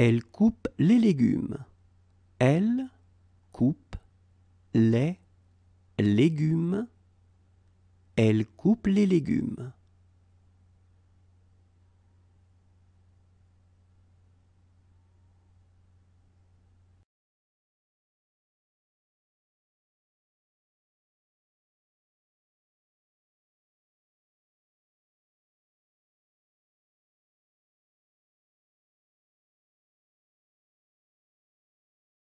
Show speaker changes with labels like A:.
A: Elle coupe les légumes. Elle coupe les légumes. Elle coupe les légumes.